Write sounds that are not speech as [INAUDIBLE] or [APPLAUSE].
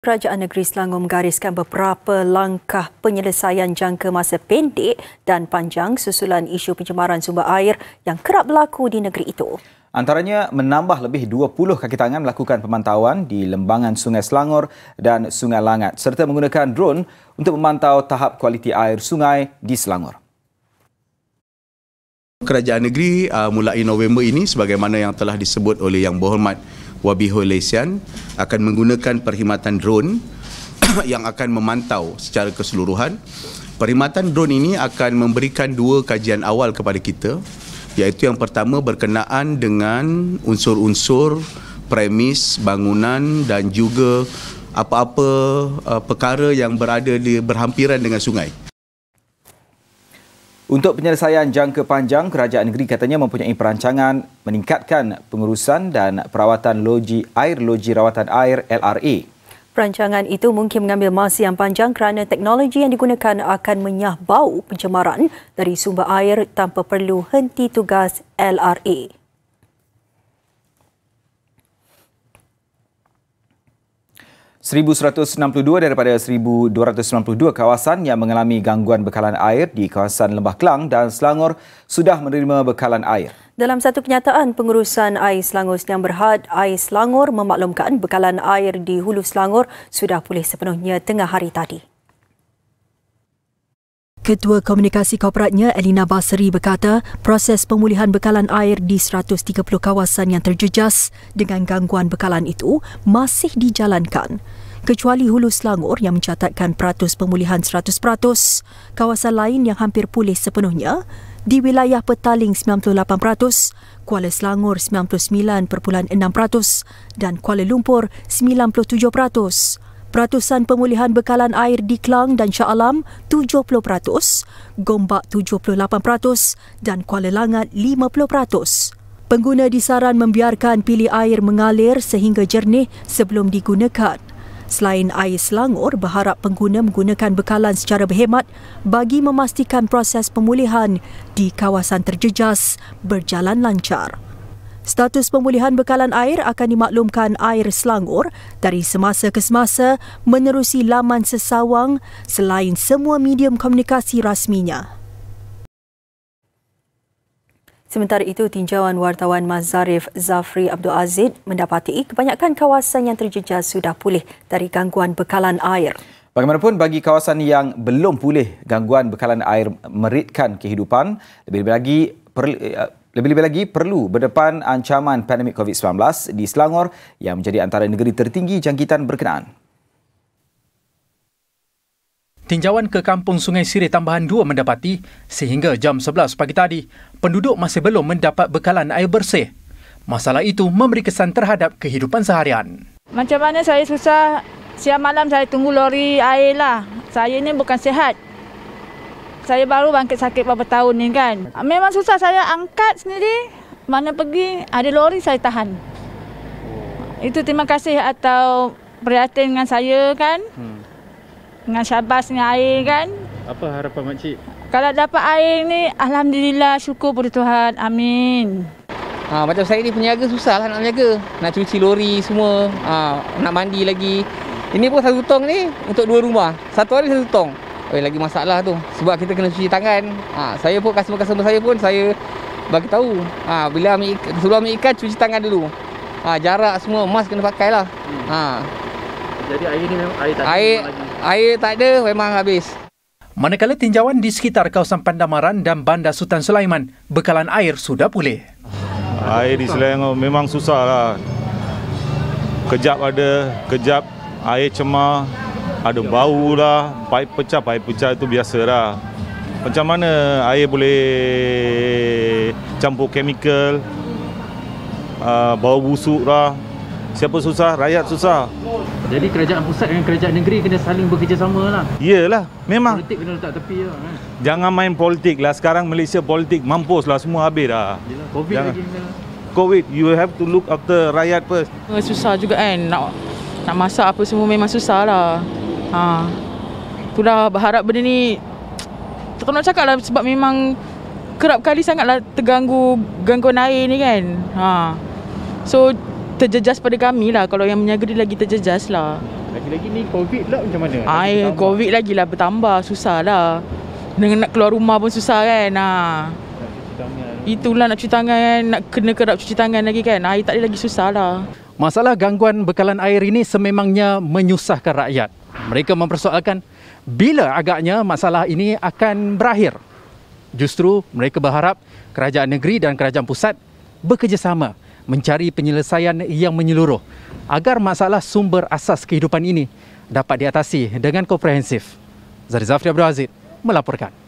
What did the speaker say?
Kerajaan Negeri Selangor menggariskan beberapa langkah penyelesaian jangka masa pendek dan panjang susulan isu pencemaran sumber air yang kerap berlaku di negeri itu. Antaranya menambah lebih 20 kaki tangan melakukan pemantauan di lembangan Sungai Selangor dan Sungai Langat serta menggunakan drone untuk memantau tahap kualiti air sungai di Selangor. Kerajaan Negeri uh, mulai November ini sebagaimana yang telah disebut oleh Yang Berhormat Wabihulaysian akan menggunakan perkhidmatan drone [CLEARS THROAT] yang akan memantau secara keseluruhan. Perkhidmatan drone ini akan memberikan dua kajian awal kepada kita iaitu yang pertama berkenaan dengan unsur-unsur premis bangunan dan juga apa-apa uh, perkara yang berada di berhampiran dengan sungai. Untuk penyelesaian jangka panjang, kerajaan negeri katanya mempunyai perancangan meningkatkan pengurusan dan perawatan loji air loji rawatan air LRA. Perancangan itu mungkin mengambil masa yang panjang kerana teknologi yang digunakan akan menyah bau pencemaran dari sumber air tanpa perlu henti tugas LRA. 1,162 daripada 1,292 kawasan yang mengalami gangguan bekalan air di kawasan Lembah Kelang dan Selangor sudah menerima bekalan air. Dalam satu kenyataan, pengurusan air Selangor yang Berhad, air Selangor memaklumkan bekalan air di Hulu Selangor sudah pulih sepenuhnya tengah hari tadi. Ketua Komunikasi Korporatnya Elina Basri berkata, proses pemulihan bekalan air di 130 kawasan yang terjejas dengan gangguan bekalan itu masih dijalankan. Kecuali Hulu Selangor yang mencatatkan peratus pemulihan 100%, kawasan lain yang hampir pulih sepenuhnya di wilayah Petaling 98%, Kuala Selangor 99.6% dan Kuala Lumpur 97%. Peratusan pemulihan bekalan air di Kelang dan Shah Alam 70%, Gombak 78% dan Kuala Langat 50%. Pengguna disaran membiarkan pilih air mengalir sehingga jernih sebelum digunakan. Selain air Selangor, berharap pengguna menggunakan bekalan secara berhemat bagi memastikan proses pemulihan di kawasan terjejas berjalan lancar. Status pemulihan bekalan air akan dimaklumkan air Selangor dari semasa ke semasa menerusi laman sesawang selain semua medium komunikasi rasminya. Sementara itu, tinjauan wartawan Mazarif Zafri Abdul Aziz mendapati kebanyakan kawasan yang terjejas sudah pulih dari gangguan bekalan air. Bagaimanapun, bagi kawasan yang belum pulih, gangguan bekalan air meritkan kehidupan. Lebih-lebih lagi, eh, lebih-lebih lagi perlu berdepan ancaman pandemik COVID-19 di Selangor yang menjadi antara negeri tertinggi jangkitan berkenaan. Tinjauan ke kampung Sungai Sirih tambahan 2 mendapati sehingga jam 11 pagi tadi, penduduk masih belum mendapat bekalan air bersih. Masalah itu memberi kesan terhadap kehidupan seharian. Macam mana saya susah, siang malam saya tunggu lori air lah. Saya ni bukan sihat saya baru bangkit sakit beberapa tahun ni kan. Memang susah saya angkat sendiri. Mana pergi, ada lori saya tahan. Itu terima kasih atau perhatian dengan saya kan. Hmm. Dengan syabas, dengan air kan. Apa harapan makcik? Kalau dapat air ni, Alhamdulillah, syukur pada Tuhan. Amin. Ha, macam saya ni peniaga susah lah nak peniaga. Nak cuci lori semua, ha, nak mandi lagi. Ini pun satu tong ni untuk dua rumah. Satu hari satu tong. Oi lagi masalah tu sebab kita kena cuci tangan. Ha, saya pun customer-customer saya pun saya bagi tahu. Ha, bila ambil ikan, sebelum ambil ikan cuci tangan dulu. Ha, jarak semua mask kena pakai lah. Hmm. Ha. Jadi air ni memang air tak ada. Air, air tak ada memang habis. Manakala tinjauan di sekitar kawasan Pandamaran dan Bandar Sultan Sulaiman, bekalan air sudah pulih. Air di Selangor memang susah lah. Kejap ada, kejap air cemar, ada bau lah, paip pecah, paip pecah itu biasa lah. Macam mana air boleh campur chemical, uh, bau busuk lah. Siapa susah? Rakyat susah. Jadi kerajaan pusat dengan kerajaan negeri kena saling bekerjasama lah. Yelah, memang. Politik kena letak tepi lah. Kan? Jangan main politik lah. Sekarang Malaysia politik mampus lah. Semua habis lah. Yelah, COVID Jangan. lagi kena. COVID, you have to look after rakyat first. Susah juga kan. Nak, nak masak apa semua memang susah lah. Ha. Itulah berharap benda ni tak nak cakap lah sebab memang kerap kali sangatlah terganggu gangguan air ni kan. Ha. So terjejas pada kami lah kalau yang menyaga dia lagi terjejas lah. Lagi-lagi ni covid lah macam mana? Ay, ah, lagi ya, covid lagi lah bertambah susah lah. Dengan nak keluar rumah pun susah kan. Ha. Itulah nak cuci tangan Nak kena kerap cuci tangan lagi kan Air tak ada lagi susah lah Masalah gangguan bekalan air ini Sememangnya menyusahkan rakyat mereka mempersoalkan bila agaknya masalah ini akan berakhir. Justru mereka berharap kerajaan negeri dan kerajaan pusat bekerjasama mencari penyelesaian yang menyeluruh agar masalah sumber asas kehidupan ini dapat diatasi dengan komprehensif. Zafri Abdul Aziz melaporkan.